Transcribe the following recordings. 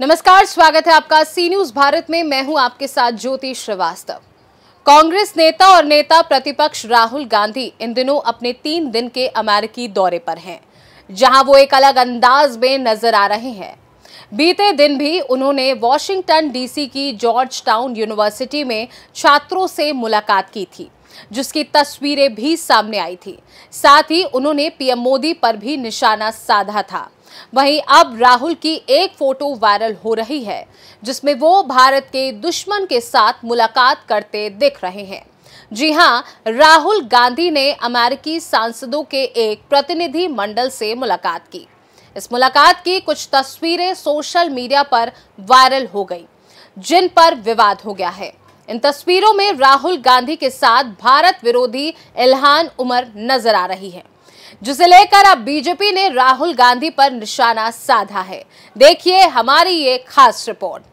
नमस्कार स्वागत है आपका सी न्यूज भारत में मैं हूं आपके साथ ज्योति श्रीवास्तव कांग्रेस नेता और नेता प्रतिपक्ष राहुल गांधी इन दिनों अपने तीन दिन के अमेरिकी दौरे पर हैं जहां वो एक अलग अंदाज में नजर आ रहे हैं बीते दिन भी उन्होंने वॉशिंगटन डीसी की जॉर्ज टाउन यूनिवर्सिटी में छात्रों से मुलाकात की थी जिसकी तस्वीरें भी सामने आई थी साथ ही उन्होंने पीएम मोदी पर भी निशाना साधा था वहीं अब राहुल की एक फोटो वायरल हो रही है जिसमें वो भारत के दुश्मन के साथ मुलाकात करते दिख रहे हैं जी हां राहुल गांधी ने अमेरिकी सांसदों के एक प्रतिनिधि मंडल से मुलाकात की इस मुलाकात की कुछ तस्वीरें सोशल मीडिया पर वायरल हो गई जिन पर विवाद हो गया है इन तस्वीरों में राहुल गांधी के साथ भारत विरोधी इलहान उमर नजर आ रही है जिसे लेकर अब बीजेपी ने राहुल गांधी पर निशाना साधा है देखिए हमारी ये खास रिपोर्ट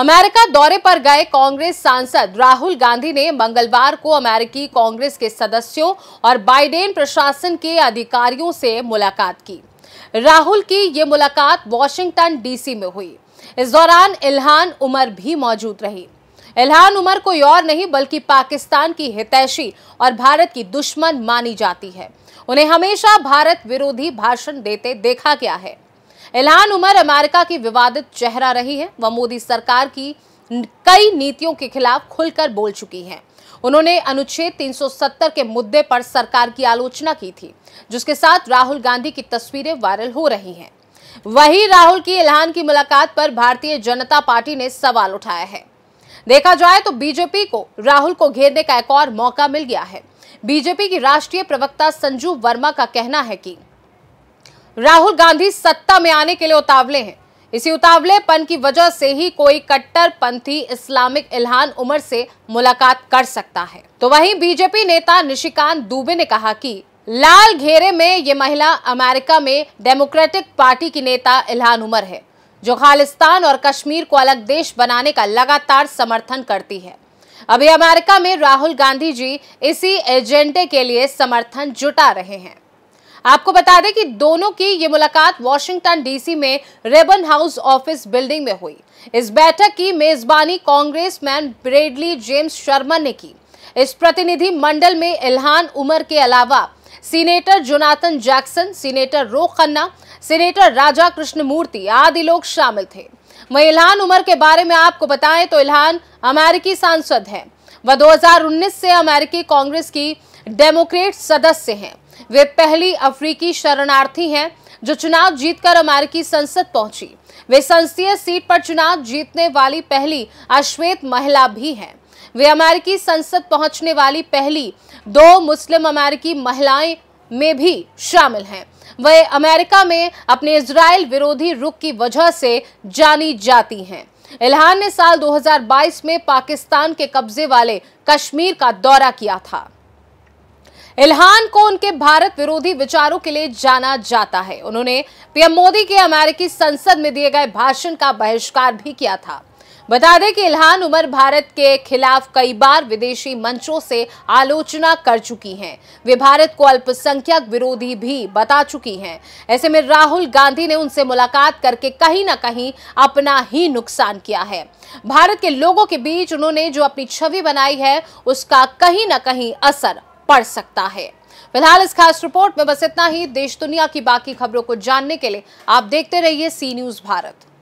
अमेरिका दौरे पर गए कांग्रेस सांसद राहुल गांधी ने मंगलवार को अमेरिकी कांग्रेस के सदस्यों और बाइडेन प्रशासन के अधिकारियों से मुलाकात की राहुल की ये मुलाकात वॉशिंगटन डीसी में हुई इस दौरान इल्हान उमर भी मौजूद रही इलहान उमर कोई और नहीं बल्कि पाकिस्तान की हितैषी और भारत की दुश्मन मानी जाती है उन्हें हमेशा भारत विरोधी भाषण देते देखा गया है इलहान उमर अमेरिका की विवादित चेहरा रही है वह मोदी सरकार की कई नीतियों के खिलाफ खुलकर बोल चुकी हैं उन्होंने अनुच्छेद 370 के मुद्दे पर सरकार की आलोचना की थी जिसके साथ राहुल गांधी की तस्वीरें वायरल हो रही हैं वहीं राहुल की इल्हान की मुलाकात पर भारतीय जनता पार्टी ने सवाल उठाया है देखा जाए तो बीजेपी को राहुल को घेरने का एक और मौका मिल गया है बीजेपी की राष्ट्रीय प्रवक्ता संजू वर्मा का कहना है कि राहुल गांधी सत्ता में आने के लिए उतावले हैं इसी उतावलेपन की वजह से ही कोई कट्टर पंथी इस्लामिक इल्हान उमर से मुलाकात कर सकता है तो वहीं बीजेपी नेता निशिकांत दुबे ने कहा कि लाल घेरे में ये महिला अमेरिका में डेमोक्रेटिक पार्टी की नेता इल्हान उमर है जो खालिस्तान और कश्मीर को अलग देश बनाने का लगातार समर्थन करती है अभी अमेरिका में राहुल गांधी जी इसी एजेंडे के लिए समर्थन जुटा रहे हैं आपको बता दें कि दोनों की ये मुलाकात वॉशिंगटन डीसी में रेबन हाउस ऑफिस बिल्डिंग में हुई इस बैठक की मेजबानी congressman Bradley James Sharma ने की इस प्रतिनिधि मंडल में इल्हान उमर के अलावा senator Jonathan Jackson senator Ro Khanna senator Raja Krishnamoorthi आदि लोग शामिल थे वही इल्हान उमर के बारे में आपको बताएं तो इलहान अमेरिकी सांसद हैं वह 2019 से अमेरिकी कांग्रेस की डेमोक्रेट सदस्य हैं वे पहली अफ्रीकी शरणार्थी हैं जो चुनाव जीतकर अमेरिकी संसद पहुंची वे संसदीय सीट पर चुनाव जीतने वाली पहली अश्वेत महिला भी हैं वे अमेरिकी संसद पहुंचने वाली पहली दो मुस्लिम अमेरिकी महिलाएं में भी शामिल हैं वह अमेरिका में अपने इसराइल विरोधी रुख की वजह से जानी जाती हैं इल्हान ने साल 2022 में पाकिस्तान के कब्जे वाले कश्मीर का दौरा किया था इल्हान को उनके भारत विरोधी विचारों के लिए जाना जाता है उन्होंने पीएम मोदी के अमेरिकी संसद में दिए गए भाषण का बहिष्कार भी किया था बता दें कि इल्हान उमर भारत के खिलाफ कई बार विदेशी मंचों से आलोचना कर चुकी हैं वे भारत को अल्पसंख्यक विरोधी भी बता चुकी हैं ऐसे में राहुल गांधी ने उनसे मुलाकात करके कहीं ना कहीं अपना ही नुकसान किया है भारत के लोगों के बीच उन्होंने जो अपनी छवि बनाई है उसका कहीं ना कहीं असर पड़ सकता है फिलहाल इस खास रिपोर्ट में बस इतना ही देश दुनिया की बाकी खबरों को जानने के लिए आप देखते रहिए सी न्यूज भारत